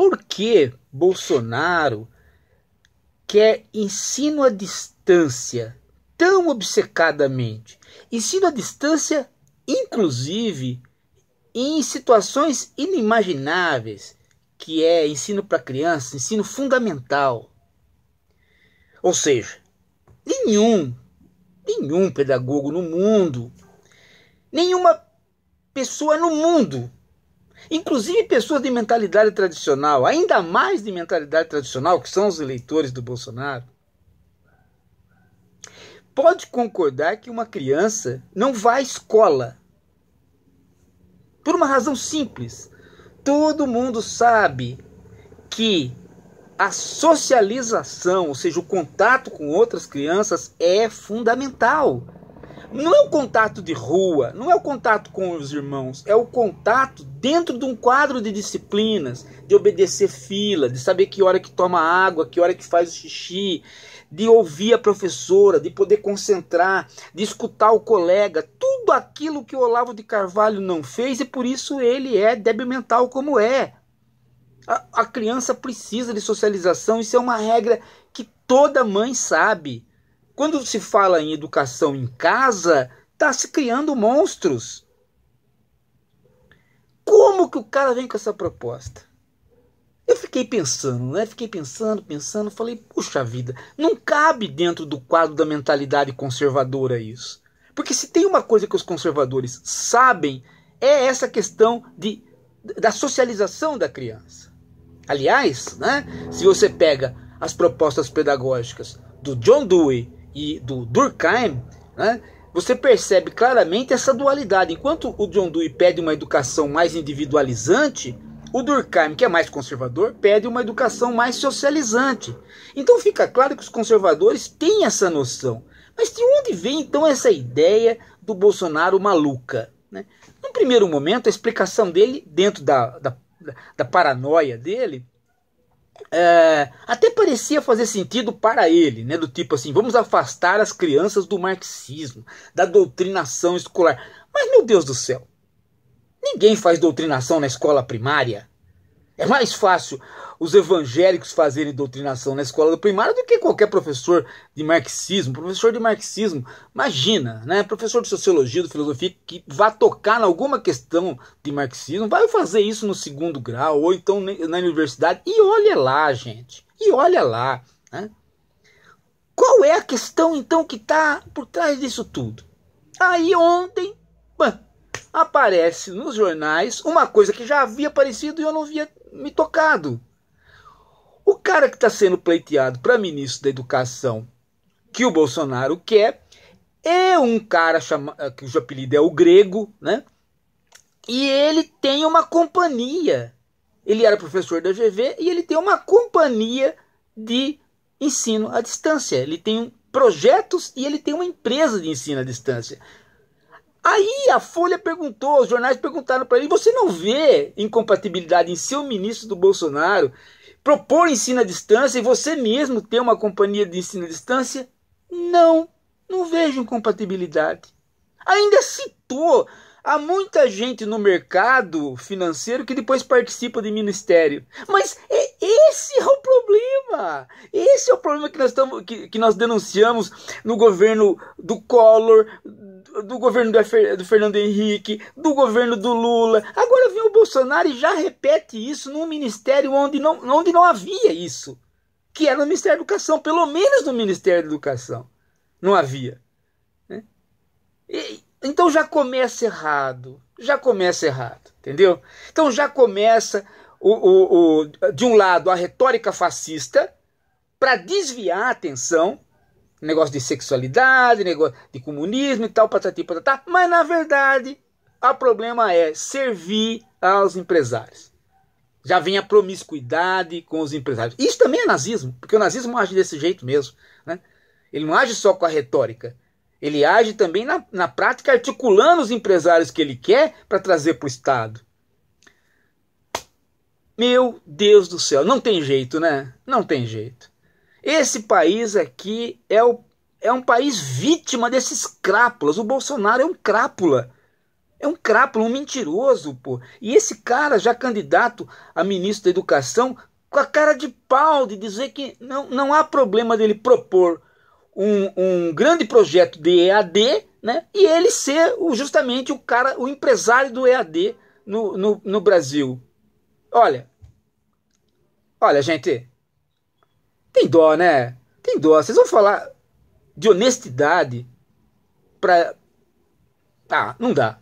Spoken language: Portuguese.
por que Bolsonaro quer ensino à distância tão obcecadamente? Ensino à distância, inclusive, em situações inimagináveis, que é ensino para criança, ensino fundamental. Ou seja, nenhum, nenhum pedagogo no mundo, nenhuma pessoa no mundo inclusive pessoas de mentalidade tradicional, ainda mais de mentalidade tradicional, que são os eleitores do Bolsonaro, pode concordar que uma criança não vai à escola. Por uma razão simples. Todo mundo sabe que a socialização, ou seja, o contato com outras crianças, é fundamental não é o contato de rua, não é o contato com os irmãos, é o contato dentro de um quadro de disciplinas, de obedecer fila, de saber que hora que toma água, que hora que faz o xixi, de ouvir a professora, de poder concentrar, de escutar o colega, tudo aquilo que o Olavo de Carvalho não fez e por isso ele é débil mental como é. A, a criança precisa de socialização, isso é uma regra que toda mãe sabe. Quando se fala em educação em casa, está se criando monstros. Como que o cara vem com essa proposta? Eu fiquei pensando, né? Fiquei pensando, pensando, falei, puxa vida, não cabe dentro do quadro da mentalidade conservadora isso. Porque se tem uma coisa que os conservadores sabem, é essa questão de, da socialização da criança. Aliás, né, se você pega as propostas pedagógicas do John Dewey e do Durkheim, né, você percebe claramente essa dualidade. Enquanto o John Dewey pede uma educação mais individualizante, o Durkheim, que é mais conservador, pede uma educação mais socializante. Então fica claro que os conservadores têm essa noção. Mas de onde vem então essa ideia do Bolsonaro maluca? Né? No primeiro momento, a explicação dele, dentro da, da, da paranoia dele, é, até parecia fazer sentido para ele, né? Do tipo assim, vamos afastar as crianças do marxismo, da doutrinação escolar. Mas meu Deus do céu, ninguém faz doutrinação na escola primária. É mais fácil os evangélicos fazerem doutrinação na escola do primário do que qualquer professor de marxismo. Professor de marxismo, imagina, né? Professor de sociologia, de filosofia, que vá tocar em alguma questão de marxismo, vai fazer isso no segundo grau ou então na universidade. E olha lá, gente. E olha lá, né? Qual é a questão então que está por trás disso tudo? Aí ontem, aparece nos jornais uma coisa que já havia aparecido e eu não via me tocado. O cara que está sendo pleiteado para ministro da Educação, que o Bolsonaro quer, é um cara chama, eh, cujo apelido é o Grego, né? E ele tem uma companhia. Ele era professor da GV e ele tem uma companhia de ensino à distância. Ele tem projetos e ele tem uma empresa de ensino à distância. Aí a Folha perguntou, os jornais perguntaram para ele: você não vê incompatibilidade em seu ministro do Bolsonaro propor ensino à distância e você mesmo ter uma companhia de ensino à distância? Não, não vejo incompatibilidade. Ainda citou: há muita gente no mercado financeiro que depois participa de ministério. Mas é, esse é o problema. Esse é o problema que nós, tamo, que, que nós denunciamos no governo do Collor, do governo do Fernando Henrique, do governo do Lula. Agora vem o Bolsonaro e já repete isso num ministério onde não, onde não havia isso, que era no Ministério da Educação, pelo menos no Ministério da Educação. Não havia. Né? E, então já começa errado, já começa errado, entendeu? Então já começa, o, o, o de um lado, a retórica fascista para desviar a atenção negócio de sexualidade, negócio de comunismo e tal, patati patatá. Mas na verdade, o problema é servir aos empresários. Já vem a promiscuidade com os empresários. Isso também é nazismo, porque o nazismo age desse jeito mesmo. Né? Ele não age só com a retórica. Ele age também na, na prática, articulando os empresários que ele quer para trazer para o Estado. Meu Deus do céu, não tem jeito, né? Não tem jeito. Esse país aqui é, o, é um país vítima desses crápulas. O Bolsonaro é um crápula. É um crápula, um mentiroso, pô. E esse cara, já candidato a ministro da Educação, com a cara de pau de dizer que não, não há problema dele propor um, um grande projeto de EAD, né? E ele ser o, justamente o cara, o empresário do EAD no, no, no Brasil. Olha, olha, gente, tem dó, né? Tem dó. Vocês vão falar de honestidade para. Ah, não dá.